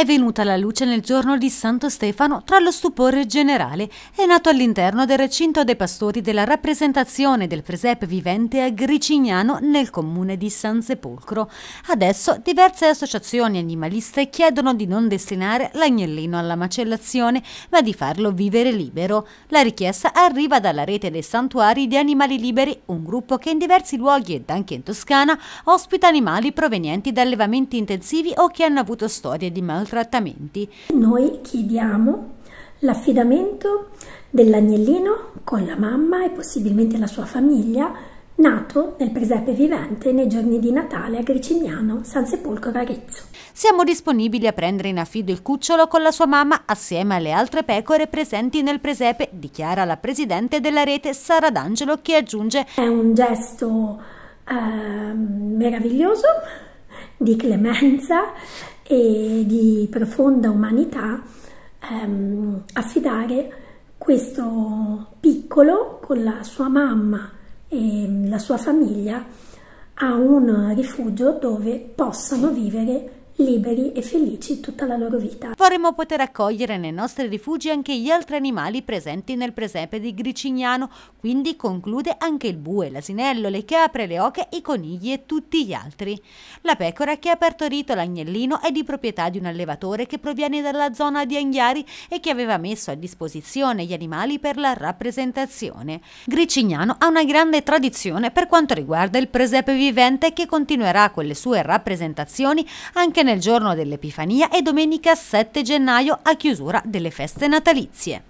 è venuta alla luce nel giorno di Santo Stefano tra lo stupore generale. È nato all'interno del recinto dei pastori della rappresentazione del presepe vivente a Gricignano nel comune di San Sepolcro. Adesso diverse associazioni animaliste chiedono di non destinare l'agnellino alla macellazione, ma di farlo vivere libero. La richiesta arriva dalla rete dei santuari di animali liberi, un gruppo che in diversi luoghi ed anche in Toscana ospita animali provenienti da allevamenti intensivi o che hanno avuto storie di maltempo trattamenti. Noi chiediamo l'affidamento dell'agnellino con la mamma e possibilmente la sua famiglia nato nel presepe vivente nei giorni di Natale a Gricignano, San Sepolcro, Arezzo. Siamo disponibili a prendere in affido il cucciolo con la sua mamma assieme alle altre pecore presenti nel presepe, dichiara la presidente della rete Sara D'Angelo che aggiunge È un gesto eh, meraviglioso di clemenza e di profonda umanità ehm, affidare questo piccolo con la sua mamma e mm, la sua famiglia a un rifugio dove possano vivere liberi e felici tutta la loro vita. Vorremmo poter accogliere nei nostri rifugi anche gli altri animali presenti nel presepe di Gricignano, quindi conclude anche il bue, l'asinello, le capre, le oche, i conigli e tutti gli altri. La pecora che ha partorito l'agnellino è di proprietà di un allevatore che proviene dalla zona di Anghiari e che aveva messo a disposizione gli animali per la rappresentazione. Gricignano ha una grande tradizione per quanto riguarda il presepe vivente che continuerà con le sue rappresentazioni anche nel nel giorno dell'Epifania e domenica 7 gennaio a chiusura delle feste natalizie.